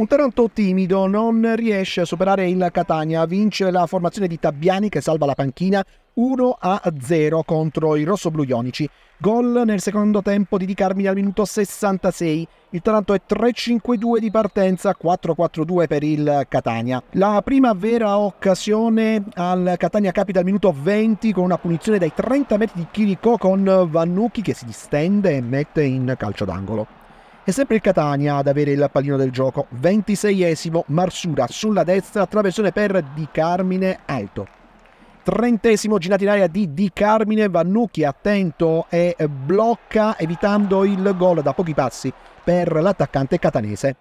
Un Taranto timido non riesce a superare il Catania, vince la formazione di Tabbiani che salva la panchina 1-0 contro i rossoblù ionici. Gol nel secondo tempo di Di Carmine al minuto 66. Il Taranto è 3-5-2 di partenza, 4-4-2 per il Catania. La prima vera occasione al Catania capita al minuto 20 con una punizione dai 30 metri di Chirico con Vannucchi che si distende e mette in calcio d'angolo. È sempre il Catania ad avere il pallino del gioco. 26esimo, Marsura sulla destra, traversone per Di Carmine Alto. Trentesimo girato in aria di Di Carmine, Vannucchi attento e blocca evitando il gol da pochi passi per l'attaccante catanese.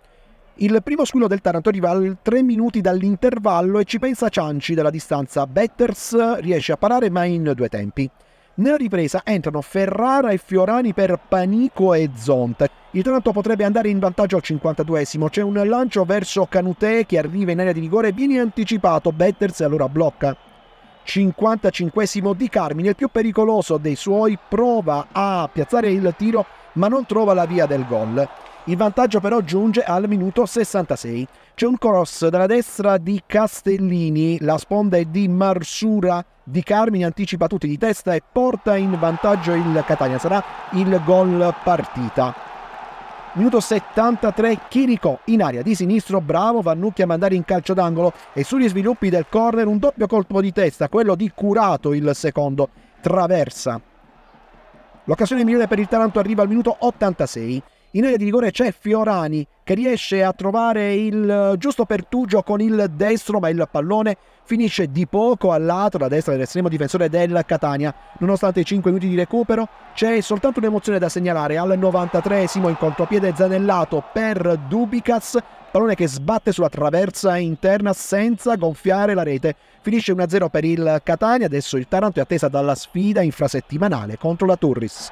Il primo squillo del Taranto arriva al 3 minuti dall'intervallo e ci pensa Cianci dalla distanza. Betters riesce a parare ma in due tempi. Nella ripresa entrano Ferrara e Fiorani per Panico e Zonta. Il Taranto potrebbe andare in vantaggio al 52esimo, c'è un lancio verso Canute che arriva in area di rigore, e viene anticipato, Betters allora blocca. 55 di Carmine, il più pericoloso dei suoi, prova a piazzare il tiro ma non trova la via del gol. Il vantaggio però giunge al minuto 66. C'è un cross dalla destra di Castellini, la sponda è di Marsura di Carmine, anticipa tutti di testa e porta in vantaggio il Catania. Sarà il gol partita. Minuto 73, Chirico in aria di sinistro, bravo Vannucchi a mandare in calcio d'angolo e sugli sviluppi del corner un doppio colpo di testa, quello di Curato il secondo, traversa. L'occasione migliore per il Taranto arriva al minuto 86 in area di rigore c'è Fiorani che riesce a trovare il eh, giusto pertugio con il destro, ma il pallone finisce di poco al lato da destra dell'estremo difensore del Catania. Nonostante i 5 minuti di recupero, c'è soltanto un'emozione da segnalare al 93esimo in contropiede zanellato per Dubicas. Pallone che sbatte sulla traversa interna senza gonfiare la rete. Finisce 1-0 per il Catania. Adesso il Taranto è attesa dalla sfida infrasettimanale contro la Turris.